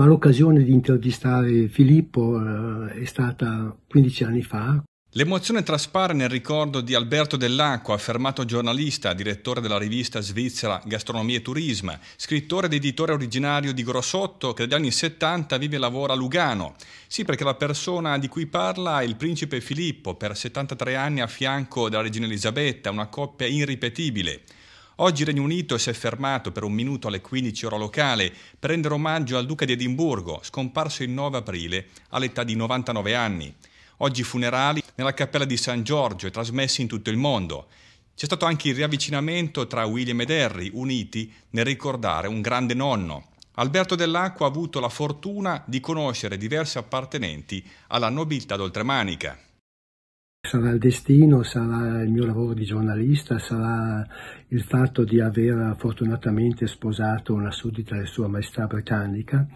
ma l'occasione di intervistare Filippo eh, è stata 15 anni fa. L'emozione traspare nel ricordo di Alberto Dell'Acqua, affermato giornalista, direttore della rivista svizzera Gastronomia e Turismo, scrittore ed editore originario di Grossotto che dagli anni 70 vive e lavora a Lugano. Sì, perché la persona di cui parla è il principe Filippo, per 73 anni a fianco della regina Elisabetta, una coppia irripetibile. Oggi il Regno Unito si è fermato per un minuto alle 15 ora locale per rendere omaggio al Duca di Edimburgo, scomparso il 9 aprile all'età di 99 anni. Oggi funerali nella cappella di San Giorgio e trasmessi in tutto il mondo. C'è stato anche il riavvicinamento tra William ed Harry, uniti nel ricordare un grande nonno. Alberto Dell'Acqua ha avuto la fortuna di conoscere diversi appartenenti alla nobiltà d'oltremanica. Sarà il destino, sarà il mio lavoro di giornalista, sarà il fatto di aver fortunatamente sposato una suddita di Sua Maestà Britannica,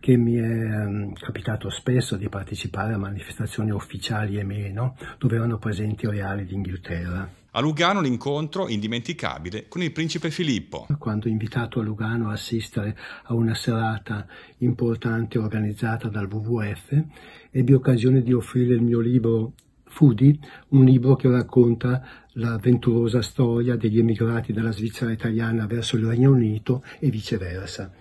che mi è ehm, capitato spesso di partecipare a manifestazioni ufficiali e meno, dove erano presenti reali d'Inghilterra. A Lugano l'incontro indimenticabile con il principe Filippo. Quando invitato a Lugano a assistere a una serata importante organizzata dal WWF, ebbi occasione di offrire il mio libro Fudi, un libro che racconta l'avventurosa storia degli emigrati dalla Svizzera italiana verso il Regno Unito e viceversa.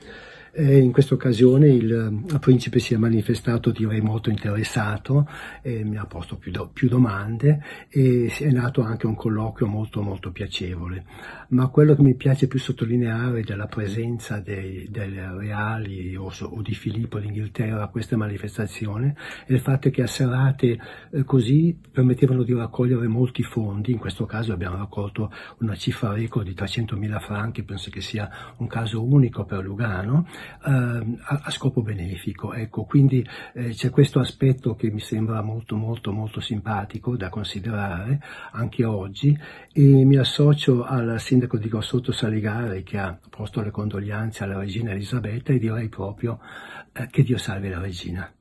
Eh, in questa occasione il, eh, il, principe si è manifestato direi molto interessato, eh, mi ha posto più, do, più, domande e è nato anche un colloquio molto molto piacevole. Ma quello che mi piace più sottolineare della presenza dei, dei reali o, o, di Filippo d'Inghilterra a questa manifestazione è il fatto che a serate eh, così permettevano di raccogliere molti fondi, in questo caso abbiamo raccolto una cifra record di 300.000 franchi, penso che sia un caso unico per Lugano, eh, a, a, scopo benefico. Ecco, quindi eh, c'è questo aspetto che mi sembra molto molto molto simpatico da considerare anche oggi e mi associo al sindaco di Gossotto Saligare che ha posto le condoglianze alla regina Elisabetta e direi proprio eh, che Dio salve la regina.